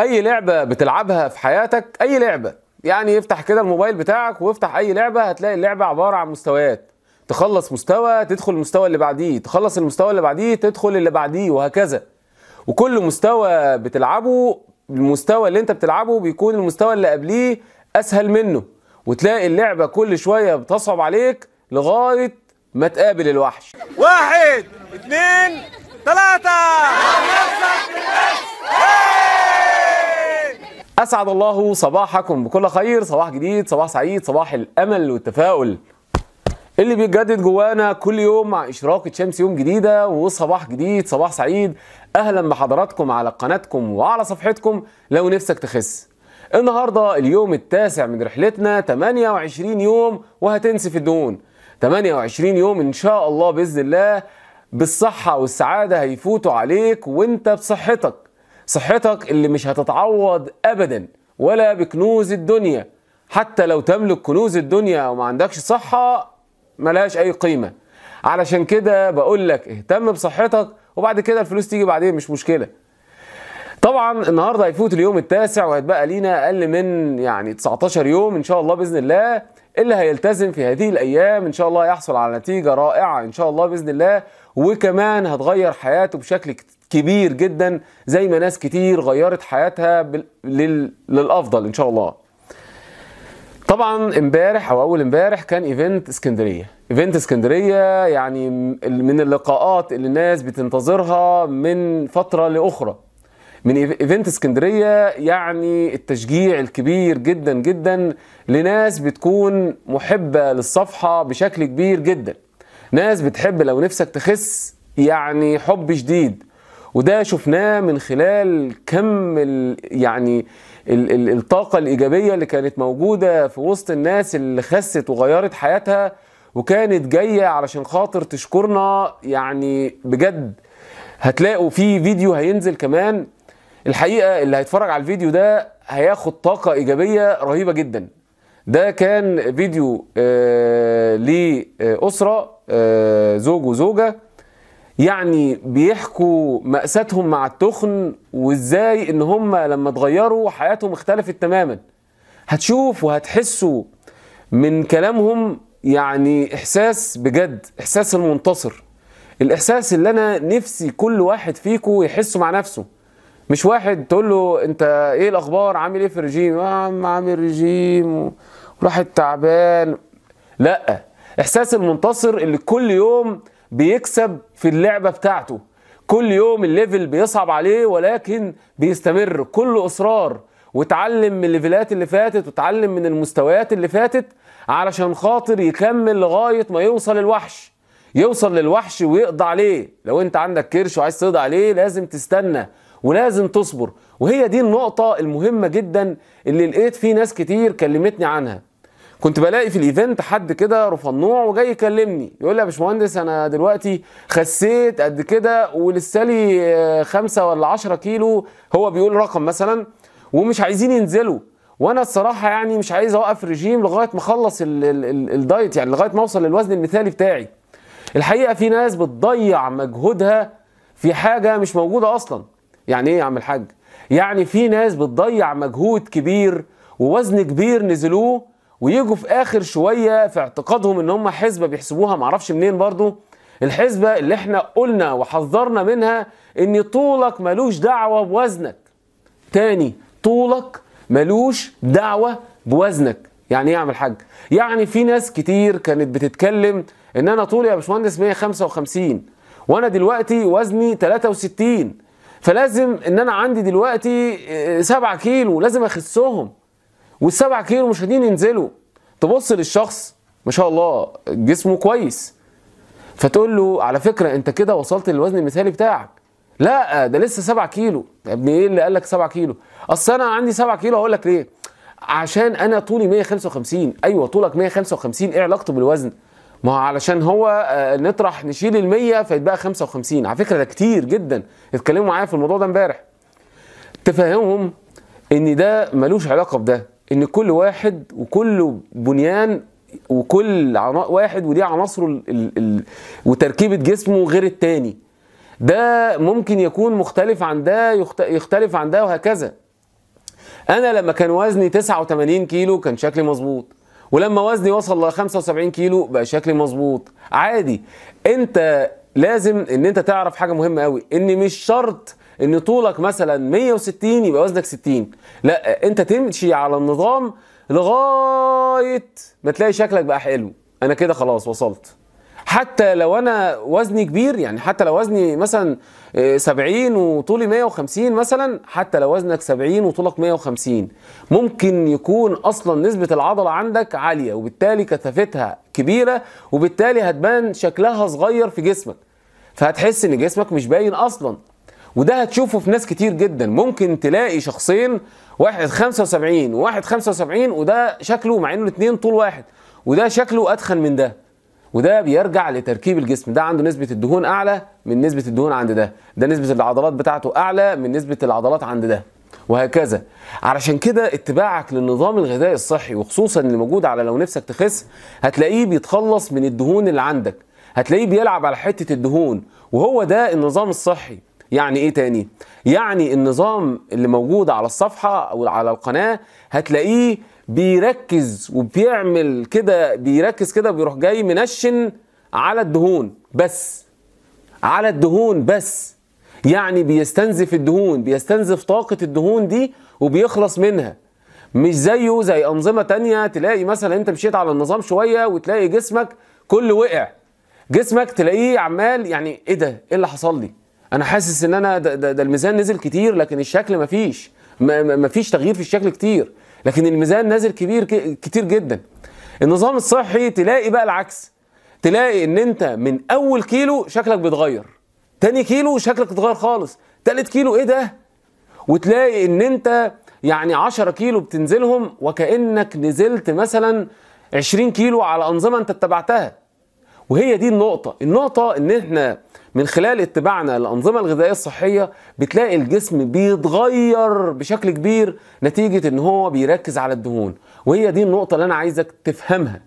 اي لعبه بتلعبها في حياتك اي لعبه يعني افتح كده الموبايل بتاعك وافتح اي لعبه هتلاقي اللعبه عباره عن مستويات تخلص مستوى تدخل المستوى اللي بعديه تخلص المستوى اللي بعديه تدخل اللي بعديه وهكذا وكل مستوى بتلعبه المستوى اللي انت بتلعبه بيكون المستوى اللي قبليه اسهل منه وتلاقي اللعبه كل شويه بتصعب عليك لغايه ما تقابل الوحش واحد اثنين ثلاثه أسعد الله صباحكم بكل خير صباح جديد صباح سعيد صباح الأمل والتفاؤل اللي بيتجدد جوانا كل يوم مع إشراقة شمس يوم جديدة وصباح جديد صباح سعيد أهلا بحضراتكم على قناتكم وعلى صفحتكم لو نفسك تخس النهاردة اليوم التاسع من رحلتنا 28 يوم وهتنسف الدهون 28 يوم إن شاء الله بإذن الله بالصحة والسعادة هيفوتوا عليك وانت بصحتك صحتك اللي مش هتتعوض ابدا ولا بكنوز الدنيا حتى لو تملك كنوز الدنيا وما عندكش صحة ملهاش اي قيمة علشان كده بقول لك اهتم بصحتك وبعد كده الفلوس تيجي بعدين مش مشكلة طبعا النهارده هيفوت اليوم التاسع وهتبقى لينا اقل من يعني 19 يوم ان شاء الله باذن الله اللي هيلتزم في هذه الايام ان شاء الله يحصل على نتيجه رائعه ان شاء الله باذن الله وكمان هتغير حياته بشكل كبير جدا زي ما ناس كتير غيرت حياتها للافضل ان شاء الله طبعا امبارح او اول امبارح كان ايفنت اسكندريه ايفنت اسكندريه يعني من اللقاءات اللي الناس بتنتظرها من فتره لاخرى من ايفنت اسكندريه يعني التشجيع الكبير جدا جدا لناس بتكون محبه للصفحه بشكل كبير جدا ناس بتحب لو نفسك تخس يعني حب شديد وده شفناه من خلال كم ال يعني ال ال الطاقة الإيجابية اللي كانت موجودة في وسط الناس اللي خست وغيرت حياتها وكانت جاية علشان خاطر تشكرنا يعني بجد هتلاقوا في فيديو هينزل كمان الحقيقة اللي هيتفرج على الفيديو ده هياخد طاقة إيجابية رهيبة جدا ده كان فيديو آه لأسرة آه،, آه زوج وزوجة يعني بيحكوا مأساتهم مع التخن وازاي ان هم لما اتغيروا حياتهم اختلفت تماما هتشوف وهتحسوا من كلامهم يعني احساس بجد احساس المنتصر الاحساس اللي انا نفسي كل واحد فيكم يحسه مع نفسه مش واحد تقول له انت ايه الاخبار عامل ايه في الرجيم يا آه، عم عامل رجيم وراحت تعبان لا احساس المنتصر اللي كل يوم بيكسب في اللعبة بتاعته كل يوم الليفل بيصعب عليه ولكن بيستمر كل إصرار وتعلم من الليفلات اللي فاتت وتعلم من المستويات اللي فاتت علشان خاطر يكمل لغاية ما يوصل الوحش يوصل للوحش ويقضى عليه لو انت عندك كرش وعايز تقضى عليه لازم تستنى ولازم تصبر وهي دي النقطة المهمة جدا اللي لقيت في ناس كتير كلمتني عنها كنت بلاقي في الايفنت حد كده رفنوع وجاي يكلمني يقول لي يا باشمهندس انا دلوقتي خسيت قد كده ولسه لي 5 آه، ولا 10 كيلو هو بيقول رقم مثلا ومش عايزين ينزلوا وانا الصراحه يعني مش عايز اوقف رجيم لغايه ما اخلص الدايت يعني لغايه ما اوصل للوزن المثالي بتاعي الحقيقه في ناس بتضيع مجهودها في حاجه مش موجوده اصلا يعني ايه يا عم الحاج يعني في ناس بتضيع مجهود كبير ووزن كبير نزلوه ويجوا في اخر شويه في اعتقادهم ان هم حسبه بيحسبوها معرفش منين برضو الحسبه اللي احنا قلنا وحذرنا منها ان طولك ملوش دعوه بوزنك تاني طولك ملوش دعوه بوزنك يعني ايه يعمل الحاج؟ يعني في ناس كتير كانت بتتكلم ان انا طولي يا باشمهندس 155 وانا دلوقتي وزني 63 فلازم ان انا عندي دلوقتي 7 آه، كيلو لازم اخسهم وال7 كيلو مش هدين ينزلوا تبص للشخص ما شاء الله جسمه كويس فتقول له على فكره انت كده وصلت للوزن المثالي بتاعك لا ده لسه 7 كيلو يا ابني ايه اللي قال لك 7 كيلو اصل انا عندي 7 كيلو هقول لك ليه عشان انا طولي 155 ايوه طولك 155 ايه علاقته بالوزن ما هو علشان هو آه، نطرح نشيل ال 100 فيتبقى 55 على فكره ده كتير جدا اتكلموا معايا في الموضوع ده امبارح تفهمهم ان ده ملوش علاقه بده ان كل واحد وكل بنيان وكل واحد ودي عناصره ال ال وتركيبه جسمه غير التاني ده ممكن يكون مختلف عن ده يختلف عن ده وهكذا انا لما كان وزني 89 كيلو كان شكلي مظبوط ولما وزني وصل ل 75 كيلو بقى شكلي مظبوط عادي انت لازم ان انت تعرف حاجه مهمه قوي ان مش شرط ان طولك مثلا 160 يبقى وزنك 60 لا انت تمشي على النظام لغايه ما تلاقي شكلك بقى حلو انا كده خلاص وصلت حتى لو انا وزني كبير يعني حتى لو وزني مثلا 70 آه، وطولي 150 مثلا حتى لو وزنك 70 وطولك 150 ممكن يكون اصلا نسبه العضله عندك عاليه وبالتالي كثافتها كبيره وبالتالي هتبان شكلها صغير في جسمك فهتحس ان جسمك مش باين اصلا وده هتشوفه في ناس كتير جدا ممكن تلاقي شخصين واحد 75 وواحد 75 وده شكله مع انه الاثنين طول واحد وده شكله اتخن من ده وده بيرجع لتركيب الجسم ده عنده نسبة الدهون أعلى من نسبة الدهون عند ده ده نسبة العضلات بتاعته أعلى من نسبة العضلات عند ده وهكذا علشان كده اتباعك للنظام الغذائي الصحي وخصوصا اللي موجود على لو نفسك تخس هتلاقيه بيتخلص من الدهون اللي عندك هتلاقيه بيلعب على حتة الدهون وهو ده النظام الصحي يعني ايه تاني يعني النظام اللي موجود على الصفحه او على القناه هتلاقيه بيركز وبيعمل كده بيركز كده بيروح جاي منشن على الدهون بس على الدهون بس يعني بيستنزف الدهون بيستنزف طاقة الدهون دي وبيخلص منها مش زيه زي أنظمة تانية تلاقي مثلا أنت مشيت على النظام شوية وتلاقي جسمك كله وقع جسمك تلاقيه عمال يعني إيه ده؟ إيه اللي حصل لي؟ انا حاسس ان انا ده, ده, الميزان نزل كتير لكن الشكل مفيش مفيش تغيير في الشكل كتير لكن الميزان نازل كبير كتير جدا النظام الصحي تلاقي بقى العكس تلاقي ان انت من اول كيلو شكلك بيتغير تاني كيلو شكلك اتغير خالص تالت كيلو ايه ده وتلاقي ان انت يعني 10 كيلو بتنزلهم وكانك نزلت مثلا 20 كيلو على انظمه انت اتبعتها وهي دي النقطه النقطه ان احنا من خلال اتباعنا للأنظمة الغذائية الصحية بتلاقي الجسم بيتغير بشكل كبير نتيجة ان هو بيركز على الدهون وهي دي النقطة اللي انا عايزك تفهمها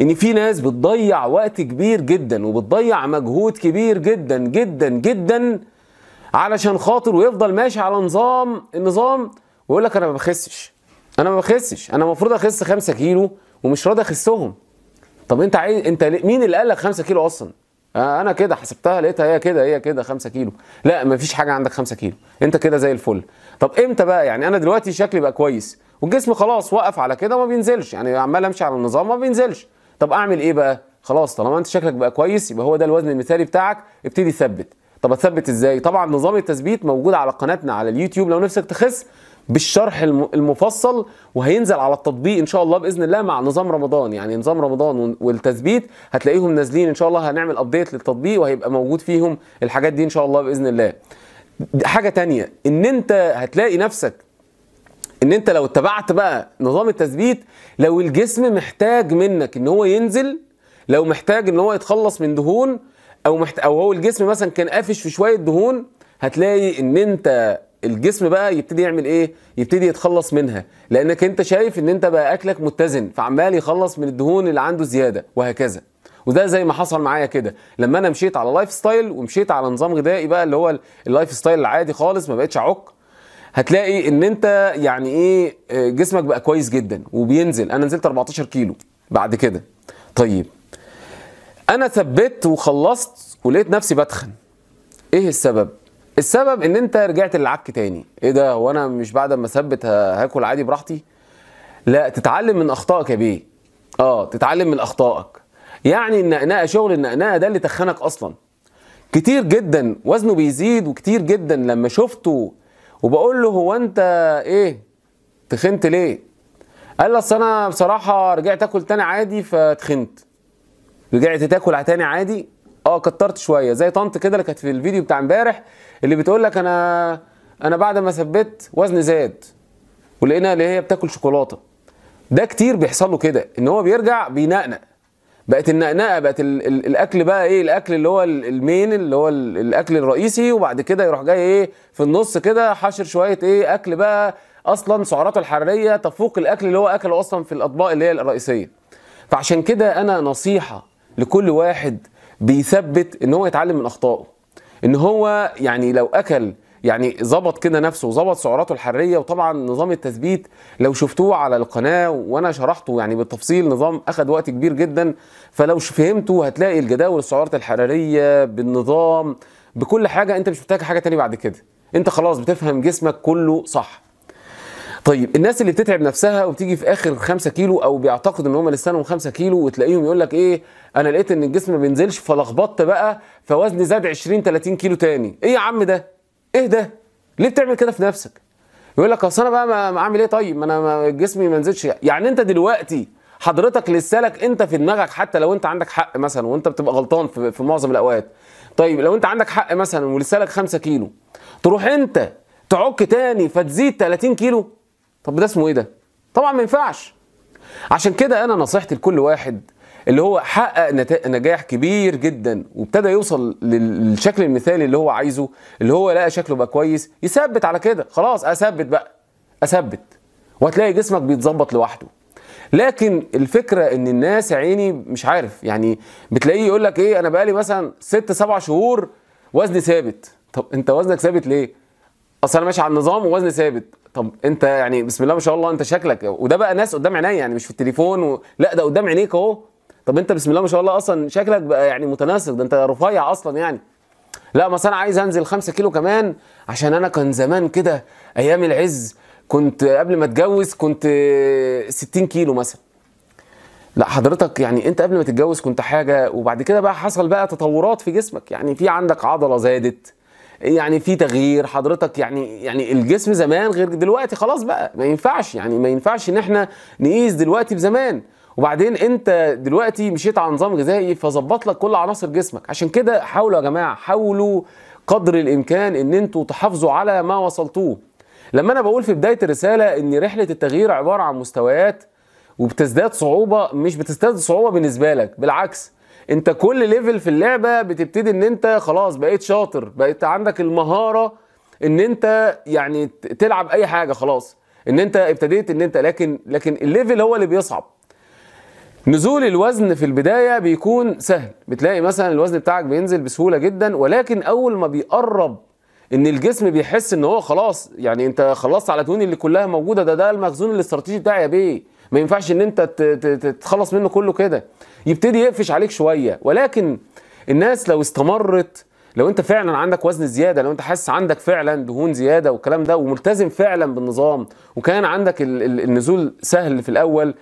ان في ناس بتضيع وقت كبير جدا وبتضيع مجهود كبير جدا جدا جدا علشان خاطر ويفضل ماشي على نظام النظام ويقول لك انا ما بخسش انا ما بخسش انا المفروض اخس 5 كيلو ومش راضي اخسهم طب انت عايز انت مين اللي قال لك 5 كيلو اصلا آه، انا كده حسبتها لقيتها هي كده هي كده 5 كيلو لا مفيش حاجه عندك 5 كيلو انت كده زي الفل طب امتى بقى يعني انا دلوقتي شكلي بقى كويس والجسم خلاص وقف على كده وما بينزلش يعني عمال امشي على النظام ما بينزلش طب اعمل ايه بقى خلاص طالما انت شكلك بقى كويس يبقى هو ده الوزن المثالي بتاعك ابتدي ثبت طب اثبت ازاي طبعا نظام التثبيت موجود على قناتنا على اليوتيوب لو نفسك تخس بالشرح المفصل وهينزل على التطبيق ان شاء الله باذن الله مع نظام رمضان يعني نظام رمضان والتثبيت هتلاقيهم نازلين ان شاء الله هنعمل ابديت للتطبيق وهيبقى موجود فيهم الحاجات دي ان شاء الله باذن الله حاجه تانية ان انت هتلاقي نفسك ان انت لو اتبعت بقى نظام التثبيت لو الجسم محتاج منك ان هو ينزل لو محتاج ان هو يتخلص من دهون او محت... او هو الجسم مثلا كان قافش في شويه دهون هتلاقي ان انت الجسم بقى يبتدي يعمل ايه يبتدي يتخلص منها لانك انت شايف ان انت بقى اكلك متزن فعمال يخلص من الدهون اللي عنده زياده وهكذا وده زي ما حصل معايا كده لما انا مشيت على لايف ستايل ومشيت على نظام غذائي بقى اللي هو اللايف ستايل العادي خالص ما بقتش اعك هتلاقي ان انت يعني ايه جسمك بقى كويس جدا وبينزل انا نزلت 14 كيلو بعد كده طيب انا ثبت وخلصت ولقيت نفسي بتخن ايه السبب السبب ان انت رجعت للعك تاني ايه ده وانا مش بعد ما اثبت هاكل عادي براحتي لا تتعلم من اخطائك يا بيه اه تتعلم من اخطائك يعني النقنقه شغل النقنقه ده اللي تخنك اصلا كتير جدا وزنه بيزيد وكتير جدا لما شفته وبقول له هو انت ايه تخنت ليه قال لي اصل انا بصراحه رجعت اكل تاني عادي فتخنت رجعت تاكل تاني عادي اه كترت شويه زي طنط كده اللي كانت في الفيديو بتاع امبارح اللي بتقول لك انا انا بعد ما ثبت وزني زاد ولقينا اللي هي بتاكل شوكولاته ده كتير بيحصل له كده ان هو بيرجع بينقنق بقت النقنقه بقت الـ الـ الاكل بقى ايه الاكل اللي هو المين اللي هو الاكل الرئيسي وبعد كده يروح جاي ايه في النص كده حاشر شويه ايه اكل بقى اصلا سعراته الحراريه تفوق الاكل اللي هو اكله اصلا في الاطباق اللي هي الرئيسيه فعشان كده انا نصيحه لكل واحد بيثبت ان هو يتعلم من اخطائه ان هو يعني لو اكل يعني ظبط كده نفسه وظبط سعراته الحراريه وطبعا نظام التثبيت لو شفتوه على القناه وانا شرحته يعني بالتفصيل نظام اخد وقت كبير جدا فلو فهمته هتلاقي الجداول السعرات الحراريه بالنظام بكل حاجه انت مش محتاج حاجه تاني بعد كده انت خلاص بتفهم جسمك كله صح طيب الناس اللي بتتعب نفسها وبتيجي في اخر 5 كيلو او بيعتقد ان هم لسانهم 5 كيلو وتلاقيهم يقول لك ايه انا لقيت ان الجسم ما بينزلش فلخبطت بقى فوزني زاد 20 30 كيلو تاني ايه يا عم ده ايه ده ليه بتعمل كده في نفسك يقول لك اصل انا بقى ما اعمل ايه طيب ما انا جسمي ما نزلش يعني انت دلوقتي حضرتك لسالك انت في دماغك حتى لو انت عندك حق مثلا وانت بتبقى غلطان في, في معظم الاوقات طيب لو انت عندك حق مثلا ولسالك 5 كيلو تروح انت تعك تاني فتزيد 30 كيلو طب ده اسمه ايه ده طبعا ما ينفعش عشان كده انا نصيحتي لكل واحد اللي هو حقق نجاح كبير جدا وابتدى يوصل للشكل المثالي اللي هو عايزه اللي هو لقى شكله بقى كويس يثبت على كده خلاص اثبت بقى اثبت وهتلاقي جسمك بيتظبط لوحده لكن الفكره ان الناس يا عيني مش عارف يعني بتلاقيه يقول لك ايه انا بقالي مثلا ست سبع شهور وزني ثابت طب انت وزنك ثابت ليه اصل انا ماشي على النظام ووزني ثابت طب انت يعني بسم الله ما شاء الله انت شكلك وده بقى ناس قدام عينيا يعني مش في التليفون و... لا ده قدام عينيك اهو طب انت بسم الله ما شاء الله اصلا شكلك بقى يعني متناسق ده انت رفيع اصلا يعني لا ما انا عايز انزل 5 كيلو كمان عشان انا كان زمان كده ايام العز كنت قبل ما اتجوز كنت 60 كيلو مثلا لا حضرتك يعني انت قبل ما تتجوز كنت حاجه وبعد كده بقى حصل بقى تطورات في جسمك يعني في عندك عضله زادت يعني في تغيير حضرتك يعني يعني الجسم زمان غير دلوقتي خلاص بقى ما ينفعش يعني ما ينفعش ان احنا نقيس دلوقتي بزمان وبعدين انت دلوقتي مشيت على نظام غذائي فظبط لك كل عناصر جسمك عشان كده حاولوا يا جماعه حاولوا قدر الامكان ان انتوا تحافظوا على ما وصلتوه لما انا بقول في بدايه الرساله ان رحله التغيير عباره عن مستويات وبتزداد صعوبه مش بتزداد صعوبه بالنسبه لك بالعكس انت كل ليفل في اللعبه بتبتدي ان انت خلاص بقيت شاطر بقيت عندك المهاره ان انت يعني تلعب اي حاجه خلاص ان انت ابتديت ان انت لكن لكن الليفل هو اللي بيصعب نزول الوزن في البدايه بيكون سهل بتلاقي مثلا الوزن بتاعك بينزل بسهوله جدا ولكن اول ما بيقرب ان الجسم بيحس ان هو خلاص يعني انت خلصت على توني اللي كلها موجوده ده ده المخزون الاستراتيجي بتاعي يا بيه ما ينفعش ان انت تتخلص منه كله كده يبتدي يقفش عليك شويه ولكن الناس لو استمرت لو انت فعلا عندك وزن زياده لو انت حاسس عندك فعلا دهون زياده والكلام ده وملتزم فعلا بالنظام وكان عندك النزول سهل في الاول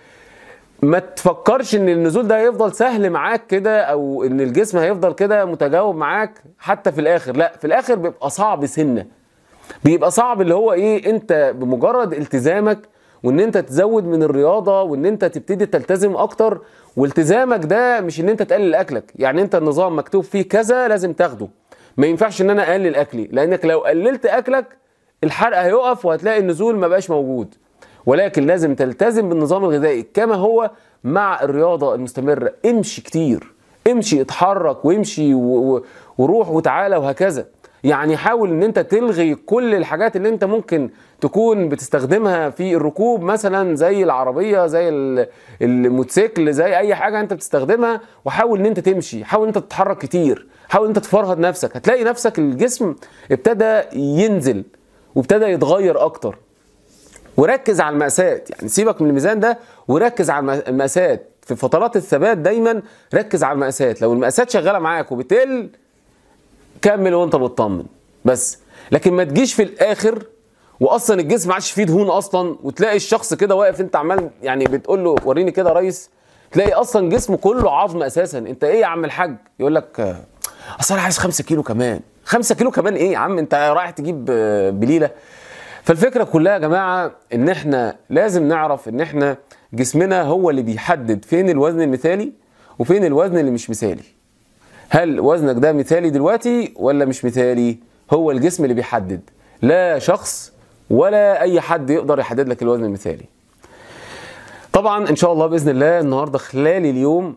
ما تفكرش ان النزول ده هيفضل سهل معاك كده او ان الجسم هيفضل كده متجاوب معاك حتى في الاخر لا في الاخر بيبقى صعب سنه بيبقى صعب اللي هو ايه انت بمجرد التزامك وان انت تزود من الرياضه وان انت تبتدي تلتزم اكتر والتزامك ده مش ان انت تقلل اكلك يعني انت النظام مكتوب فيه كذا لازم تاخده ما ينفعش ان انا اقلل اكلي لانك لو قللت اكلك الحرق هيقف وهتلاقي النزول ما بقاش موجود ولكن لازم تلتزم بالنظام الغذائي كما هو مع الرياضه المستمره امشي كتير امشي اتحرك وامشي وروح وتعالى وهكذا يعني حاول ان انت تلغي كل الحاجات اللي انت ممكن تكون بتستخدمها في الركوب مثلا زي العربيه زي الموتوسيكل زي اي حاجه انت بتستخدمها وحاول ان انت تمشي حاول ان انت تتحرك كتير حاول ان انت تفرهد نفسك هتلاقي نفسك الجسم ابتدى ينزل وابتدى يتغير اكتر وركز على المقاسات يعني سيبك من الميزان ده وركز على المقاسات في فترات الثبات دايما ركز على المقاسات لو المقاسات شغاله معاك وبتقل كمل وانت مطمن بس لكن ما تجيش في الاخر واصلا الجسم ما عادش فيه دهون اصلا وتلاقي الشخص كده واقف انت عمال يعني بتقول له وريني كده يا ريس تلاقي اصلا جسمه كله عظم اساسا انت ايه يا عم الحاج يقول لك اصل انا عايز 5 كيلو كمان 5 كيلو كمان ايه يا عم انت رايح تجيب آه، بليله فالفكره كلها يا جماعه ان احنا لازم نعرف ان احنا جسمنا هو اللي بيحدد فين الوزن المثالي وفين الوزن اللي مش مثالي هل وزنك ده مثالي دلوقتي ولا مش مثالي هو الجسم اللي بيحدد لا شخص ولا اي حد يقدر يحدد لك الوزن المثالي طبعا ان شاء الله باذن الله النهارده خلال اليوم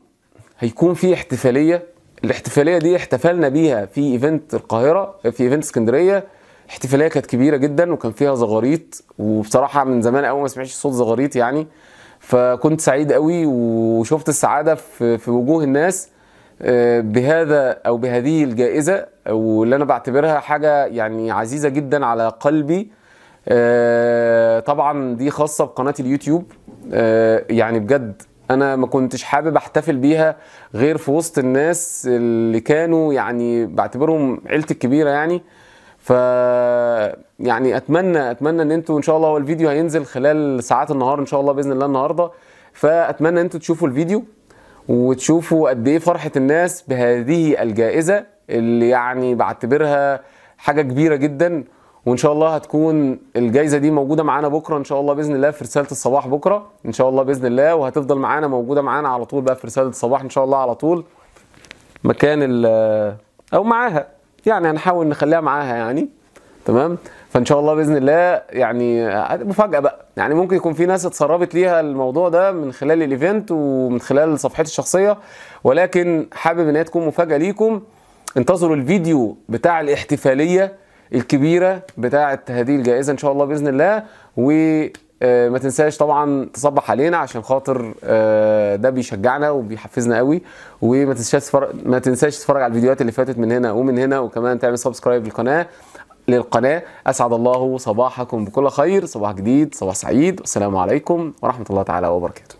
هيكون في احتفاليه الاحتفاليه دي احتفلنا بيها في ايفنت القاهره في ايفنت اسكندريه احتفاليه كانت كبيره جدا وكان فيها زغاريط وبصراحه من زمان قوي ما سمعتش صوت زغاريط يعني فكنت سعيد قوي وشفت السعاده في, في وجوه الناس بهذا او بهذه الجائزه واللي انا بعتبرها حاجه يعني عزيزه جدا على قلبي آه، طبعا دي خاصه بقناه اليوتيوب آه، يعني بجد انا ما كنتش حابب احتفل بيها غير في وسط الناس اللي كانوا يعني بعتبرهم عيلتي الكبيره يعني ف يعني اتمنى اتمنى ان انتوا ان شاء الله هو الفيديو هينزل خلال ساعات النهار ان شاء الله باذن الله النهارده فاتمنى ان انتوا تشوفوا الفيديو وتشوفوا قد ايه فرحه الناس بهذه الجائزه اللي يعني بعتبرها حاجه كبيره جدا وان شاء الله هتكون الجائزه دي موجوده معانا بكره ان شاء الله باذن الله في رساله الصباح بكره ان شاء الله باذن الله وهتفضل معانا موجوده معانا على طول بقى في رساله الصباح ان شاء الله على طول مكان ال او معاها يعني هنحاول نخليها معاها يعني تمام فان شاء الله باذن الله يعني مفاجاه بقى يعني ممكن يكون في ناس اتسربت ليها الموضوع ده من خلال الايفنت ومن خلال صفحتي الشخصيه ولكن حابب ان هي تكون مفاجاه ليكم انتظروا الفيديو بتاع الاحتفاليه الكبيره بتاعه هذه الجائزه ان شاء الله باذن الله وما آه، تنساش طبعا تصبح علينا عشان خاطر آه، ده بيشجعنا وبيحفزنا قوي وما تنساش ما تنساش تتفرج على الفيديوهات اللي فاتت من هنا ومن هنا وكمان تعمل سبسكرايب للقناه للقناة أسعد الله صباحكم بكل خير صباح جديد صباح سعيد والسلام عليكم ورحمة الله تعالى وبركاته